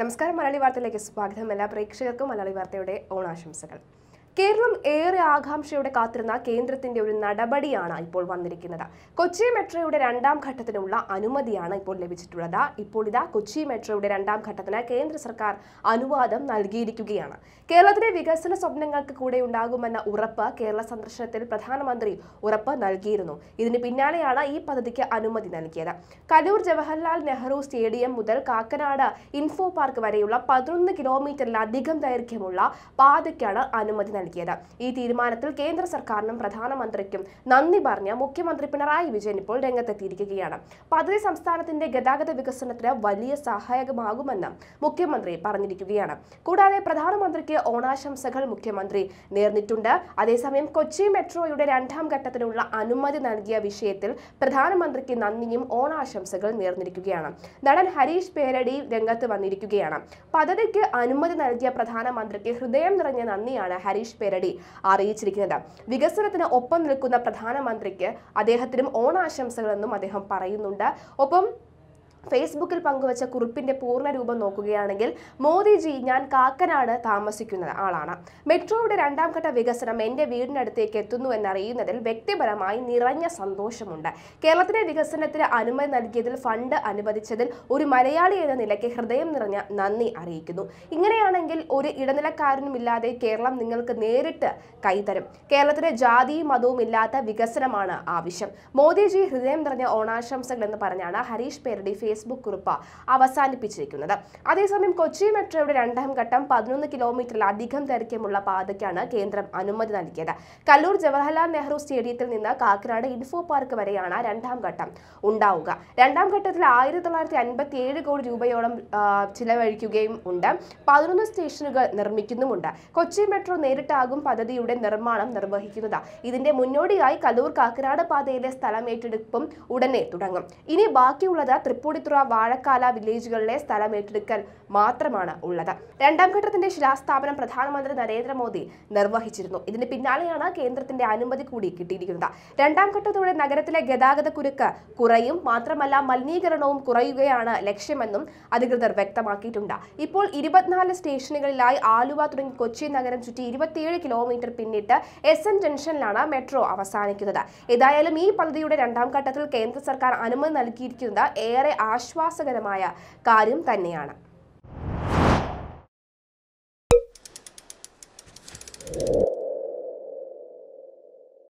നമസ്കാരം മലയാളി വാർത്തയിലേക്ക് സ്വാഗതം എല്ലാ പ്രേക്ഷകർക്കും മലയാളി വാർത്തയുടെ ഓണാശംസകൾ കേരളം ഏറെ ആകാംക്ഷയോടെ കാത്തിരുന്ന കേന്ദ്രത്തിന്റെ ഒരു നടപടിയാണ് ഇപ്പോൾ വന്നിരിക്കുന്നത് കൊച്ചി മെട്രോയുടെ രണ്ടാം ഘട്ടത്തിനുള്ള അനുമതിയാണ് ഇപ്പോൾ ലഭിച്ചിട്ടുള്ളത് ഇപ്പോൾ ഇതാ കൊച്ചി മെട്രോയുടെ രണ്ടാം ഘട്ടത്തിന് കേന്ദ്ര സർക്കാർ അനുവാദം നൽകിയിരിക്കുകയാണ് കേരളത്തിലെ വികസന സ്വപ്നങ്ങൾക്ക് കൂടെ ഉണ്ടാകുമെന്ന ഉറപ്പ് കേരള സന്ദർശനത്തിൽ പ്രധാനമന്ത്രി ഉറപ്പ് നൽകിയിരുന്നു ഇതിന് പിന്നാലെയാണ് ഈ പദ്ധതിക്ക് അനുമതി നൽകിയത് കലൂർ ജവഹർലാൽ നെഹ്റു സ്റ്റേഡിയം മുതൽ കാക്കനാട് ഇൻഫോ പാർക്ക് വരെയുള്ള പതിനൊന്ന് കിലോമീറ്ററിലധികം ദൈർഘ്യമുള്ള പാതയ്ക്കാണ് അനുമതി നൽകിയത് ഈ തീരുമാനത്തിൽ കേന്ദ്ര സർക്കാരിനും പ്രധാനമന്ത്രിക്കും നന്ദി പറഞ്ഞ മുഖ്യമന്ത്രി പിണറായി വിജയൻ ഇപ്പോൾ രംഗത്തെത്തിയിരിക്കുകയാണ് പദ്ധതി സംസ്ഥാനത്തിന്റെ ഗതാഗത വികസനത്തിന് വലിയ സഹായകമാകുമെന്ന് മുഖ്യമന്ത്രി പറഞ്ഞിരിക്കുകയാണ് കൂടാതെ പ്രധാനമന്ത്രിക്ക് ഓണാശംസകൾ മുഖ്യമന്ത്രി നേർന്നിട്ടുണ്ട് അതേസമയം കൊച്ചി മെട്രോയുടെ രണ്ടാം ഘട്ടത്തിനുള്ള അനുമതി നൽകിയ വിഷയത്തിൽ പ്രധാനമന്ത്രിക്ക് നന്ദിയും ഓണാശംസകൾ നേർന്നിരിക്കുകയാണ് നടൻ ഹരീഷ് പേരടി രംഗത്ത് വന്നിരിക്കുകയാണ് പദ്ധതിക്ക് അനുമതി നൽകിയ പ്രധാനമന്ത്രിക്ക് ഹൃദയം നിറഞ്ഞ നന്ദിയാണ് ഹരീഷ് രാജേഷ് പെരടി അറിയിച്ചിരിക്കുന്നത് വികസനത്തിന് ഒപ്പം നിൽക്കുന്ന പ്രധാനമന്ത്രിക്ക് അദ്ദേഹത്തിനും ഓണാശംസകളെന്നും അദ്ദേഹം പറയുന്നുണ്ട് ഒപ്പം ഫേസ്ബുക്കിൽ പങ്കുവച്ച കുറിപ്പിന്റെ പൂർണ്ണരൂപം നോക്കുകയാണെങ്കിൽ മോദിജി ഞാൻ കാക്കനാട് താമസിക്കുന്ന ആളാണ് മെട്രോയുടെ രണ്ടാം ഘട്ട വികസനം എൻ്റെ വീടിനടുത്തേക്ക് എത്തുന്നു എന്നറിയുന്നതിൽ വ്യക്തിപരമായി നിറഞ്ഞ സന്തോഷമുണ്ട് കേരളത്തിലെ വികസനത്തിന് അനുമതി നൽകിയതിൽ ഫണ്ട് അനുവദിച്ചതിൽ ഒരു മലയാളി എന്ന നിലയ്ക്ക് ഹൃദയം നിറഞ്ഞ നന്ദി അറിയിക്കുന്നു ഇങ്ങനെയാണെങ്കിൽ ഒരു ഇടനിലക്കാരനുമില്ലാതെ കേരളം നിങ്ങൾക്ക് നേരിട്ട് കൈതരും കേരളത്തിലെ ജാതിയും മതവും ഇല്ലാത്ത വികസനമാണ് ആവശ്യം മോദിജി ഹൃദയം നിറഞ്ഞ ഓണാശംസകൾ എന്ന് പറഞ്ഞാണ് ഹരീഷ് പേരുടെ ഫേസ്ബുക്ക് കുറിപ്പ് അവസാനിപ്പിച്ചിരിക്കുന്നത് അതേസമയം കൊച്ചി മെട്രോയുടെ രണ്ടാം ഘട്ടം പതിനൊന്ന് കിലോമീറ്ററിലധികം ദൈർഘ്യമുള്ള പാതയ്ക്കാണ് കേന്ദ്രം അനുമതി നൽകിയത് കല്ലൂർ ജവഹർലാൽ നെഹ്റു സ്റ്റേഡിയത്തിൽ നിന്ന് കാക്കനാട് ഇൻഫോ പാർക്ക് വരെയാണ് രണ്ടാം ഘട്ടം ഉണ്ടാവുക രണ്ടാം ഘട്ടത്തിൽ ആയിരത്തി തൊള്ളായിരത്തി അൻപത്തി ഏഴ് കോടി രൂപയോളം ചിലവഴിക്കുകയും ഉണ്ട് പതിനൊന്ന് സ്റ്റേഷനുകൾ നിർമ്മിക്കുന്നുമുണ്ട് കൊച്ചി മെട്രോ നേരിട്ടാകും പദ്ധതിയുടെ നിർമ്മാണം നിർവഹിക്കുന്നത് ഇതിന്റെ മുന്നോടിയായി കല്ലൂർ കാക്കനാട് പാതയിലെ സ്ഥലം ഏറ്റെടുപ്പും ഉടനെ തുടങ്ങും ഇനി ബാക്കിയുള്ളത് തൃപ്പൂടി പാമ്പിത്തുറ വാഴക്കാല വില്ലേജുകളിലെ സ്ഥലം ഏറ്റെടുക്കൽ മാത്രമാണ് ഉള്ളത് രണ്ടാം ഘട്ടത്തിന്റെ ശിലാസ്ഥാപനം പ്രധാനമന്ത്രി നരേന്ദ്രമോദി നിർവഹിച്ചിരുന്നു ഇതിന് പിന്നാലെയാണ് കേന്ദ്രത്തിന്റെ അനുമതി കൂടി കിട്ടിയിരിക്കുന്നത് രണ്ടാം ഘട്ടത്തോടെ നഗരത്തിലെ ഗതാഗത കുരുക്ക് കുറയും മാത്രമല്ല മലിനീകരണവും കുറയുകയാണ് ലക്ഷ്യമെന്നും അധികൃതർ വ്യക്തമാക്കിയിട്ടുണ്ട് ഇപ്പോൾ ഇരുപത്തിനാല് സ്റ്റേഷനുകളിലായി ആലുവ തുടങ്ങി കൊച്ചി നഗരം ചുറ്റി ഇരുപത്തിയേഴ് കിലോമീറ്റർ പിന്നിട്ട് എസ് എൻ ജംഗ്ഷനിലാണ് മെട്രോ അവസാനിക്കുന്നത് ഏതായാലും ഈ പദ്ധതിയുടെ രണ്ടാം ഘട്ടത്തിൽ കേന്ദ്ര സർക്കാർ അനുമതി നൽകിയിരിക്കുന്നത് ഏറെ ആശ്വാസകരമായ കാര്യം തന്നെയാണ്